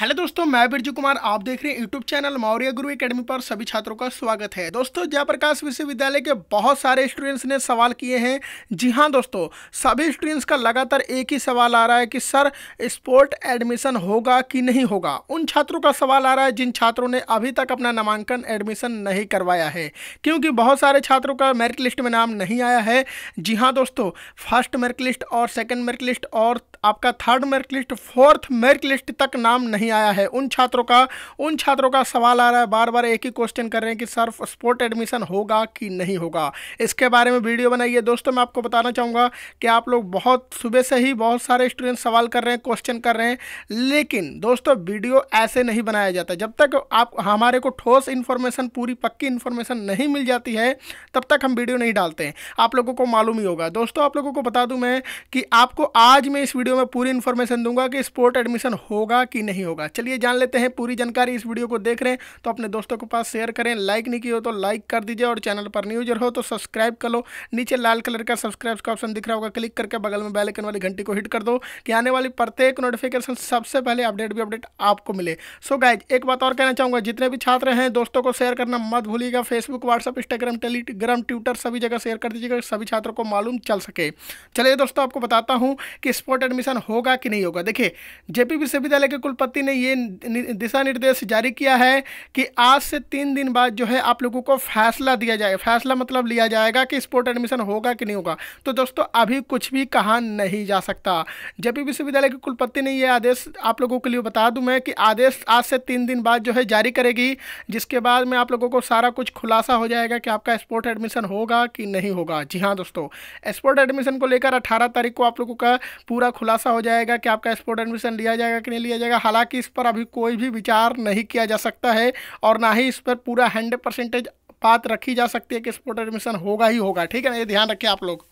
hello दोस्तों मैं बिरजू कुमार आप देख रहे हैं यूट्यूब चैनल मौर्य गुरु एकेडमी पर सभी छात्रों का स्वागत है दोस्तों जयप्रकाश विश्वविद्यालय के बहुत सारे स्टूडेंट्स ने सवाल किए हैं जी हाँ दोस्तों सभी स्टूडेंट्स का लगातार एक ही सवाल आ रहा है कि सर स्पोर्ट एडमिशन होगा कि नहीं होगा उन छात्रों का सवाल आ रहा है जिन छात्रों ने अभी तक अपना नामांकन एडमिशन नहीं करवाया है क्योंकि बहुत सारे छात्रों का मेरिट लिस्ट में नाम नहीं आया है जी हाँ दोस्तों फर्स्ट मेरिट लिस्ट और सेकेंड मेरिट लिस्ट और आपका third merit list fourth merit list तक नाम नहीं नहीं आया है उन छात्रों का उन छात्रों का सवाल आ रहा है बार बार एक ही क्वेश्चन कर रहे हैं कि सर स्पोर्ट एडमिशन होगा कि नहीं होगा इसके बारे में वीडियो बनाइए दोस्तों मैं आपको बताना चाहूँगा कि आप लोग बहुत सुबह से ही बहुत सारे स्टूडेंट सवाल कर रहे हैं क्वेश्चन कर रहे हैं लेकिन दोस्तों वीडियो ऐसे नहीं बनाया जाता जब तक आप हमारे को ठोस इन्फॉर्मेशन पूरी पक्की इन्फॉर्मेशन नहीं मिल जाती है तब तक हम वीडियो नहीं डालते हैं आप लोगों को मालूम ही होगा दोस्तों आप लोगों को बता दूं मैं कि आपको आज मैं इस वीडियो में पूरी इन्फॉर्मेशन दूंगा कि स्पोर्ट एडमिशन होगा कि नहीं होगा होगा चलिए जान लेते हैं पूरी जानकारी इस वीडियो को देख रहे हैं तो अपने दोस्तों के पास शेयर करें लाइक नहीं की हो तो लाइक कर दीजिए और चैनल पर न्यूजर हो तो सब्सक्राइब कर लो नीचे लाल कलर का सब्सक्राइब का ऑप्शन दिख रहा होगा क्लिक करके बगल में बैलकन वाली घंटी को हिट कर दो कि आने वाली प्रत्येक नोटिफिकेशन सबसे पहले अपडेट भी अपडेट आपको मिले सो गाइज एक बात और कहना चाहूँगा जितने भी छात्र हैं दोस्तों को शेयर करना मत भूलिएगा Facebook WhatsApp Instagram Telegram Twitter सभी जगह शेयर कर दीजिएगा सभी छात्रों को मालूम चल सके चलिए दोस्तों आपको बताता हूँ कि स्पोर्ट एडमिशन होगा कि नहीं होगा देखिए जेपी विश्वविद्यालय के कुलपति ने ये दिशा निर्देश जारी किया है कि आज से तीन दिन बाद जो है आप लोगों को फैसला दिया जाए फैसला मतलब लिया जाएगा कि स्पोर्ट एडमिशन होगा कि नहीं होगा तो दोस्तों अभी कुछ भी कहा नहीं जा सकता जब भी विश्वविद्यालय के कुलपति ने यह आदेश आप लोगों के लिए बता दूं मैं कि आदेश आज से तीन दिन बाद जो है जारी करेगी जिसके बाद में आप लोगों को सारा कुछ खुलासा हो जाएगा कि आपका स्पोर्ट एडमिशन होगा कि नहीं होगा जी हाँ दोस्तों स्पोर्ट एडमिशन को लेकर अठारह तारीख को आप लोगों का पूरा खुलासा हो जाएगा कि आपका स्पोर्ट एडमिशन लिया जाएगा कि नहीं लिया जाएगा हालांकि कि इस पर अभी कोई भी विचार नहीं किया जा सकता है और ना ही इस पर पूरा हंड्रेड परसेंटेज बात रखी जा सकती है कि स्पोर्ट एडमिशन होगा ही होगा ठीक है ना ये ध्यान रखें आप लोग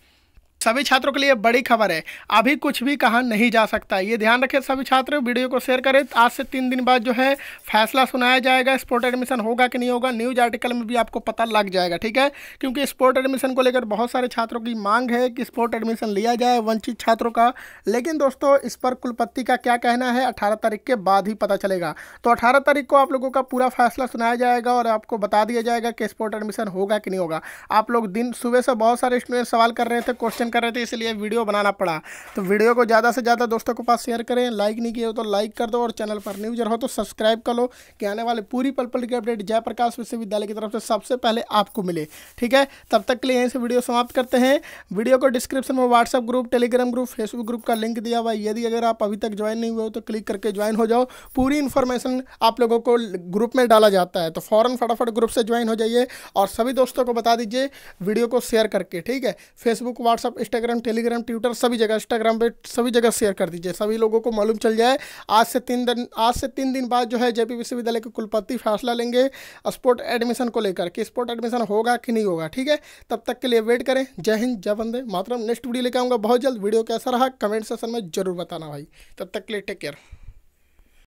सभी छात्रों के लिए बड़ी खबर है अभी कुछ भी कहा नहीं जा सकता ये ध्यान रखें सभी छात्र वीडियो को शेयर करें आज से तीन दिन बाद जो है फैसला सुनाया जाएगा स्पोर्ट एडमिशन होगा कि नहीं होगा न्यूज आर्टिकल में भी आपको पता लग जाएगा ठीक है क्योंकि स्पोर्ट एडमिशन को लेकर बहुत सारे छात्रों की मांग है कि स्पोर्ट एडमिशन लिया जाए वंचित छात्रों का लेकिन दोस्तों इस पर कुलपति का क्या कहना है अठारह तारीख के बाद ही पता चलेगा तो अठारह तारीख को आप लोगों का पूरा फैसला सुनाया जाएगा और आपको बता दिया जाएगा कि स्पोर्ट एडमिशन होगा कि नहीं होगा आप लोग दिन सुबह से बहुत सारे स्टूडेंट सवाल कर रहे थे क्वेश्चन कर रहे थे इसलिए वीडियो बनाना पड़ा तो वीडियो को ज़्यादा से ज़्यादा दोस्तों के पास शेयर करें लाइक नहीं किया हो तो लाइक कर दो और चैनल पर न्यूज हो तो सब्सक्राइब कर लो कि आने वाले पूरी पल पल की अपडेट जयप्रकाश विश्वविद्यालय की तरफ से सबसे पहले आपको मिले ठीक है तब तक के लिए यहीं से वीडियो समाप्त करते हैं वीडियो को डिस्क्रिप्शन में WhatsApp group Telegram group Facebook group का लिंक दिया हुआ यदि अगर आप अभी तक ज्वाइन नहीं हुए हो तो क्लिक करके ज्वाइन हो जाओ पूरी इन्फॉर्मेशन आप लोगों को ग्रुप में डाला जाता है तो फ़ौरन फटाफट ग्रुप से ज्वाइन हो जाइए और सभी दोस्तों को बता दीजिए वीडियो को शेयर करके ठीक है Facebook WhatsApp Instagram Telegram Twitter सभी जगह इंस्टाग्राम पे सभी जगह शेयर कर दीजिए सभी लोगों को मालूम चल जाए आज से तीन दिन आज से तीन दिन बाद जो है जेपी विश्वविद्यालय के कुलपति फैसला लेंगे स्पोर्ट एडमिशन को लेकर कि स्पोर्ट एडमिशन होगा कि नहीं होगा ठीक है तब तक के लिए वेट करें जय हिंद जय वंदे मातरम नेक्स्ट वीडियो लेकर आऊँगा बहुत जल्द वीडियो कैसा रहा कमेंट सेशन में जरूर बताना भाई तब तक के लिए टेक केयर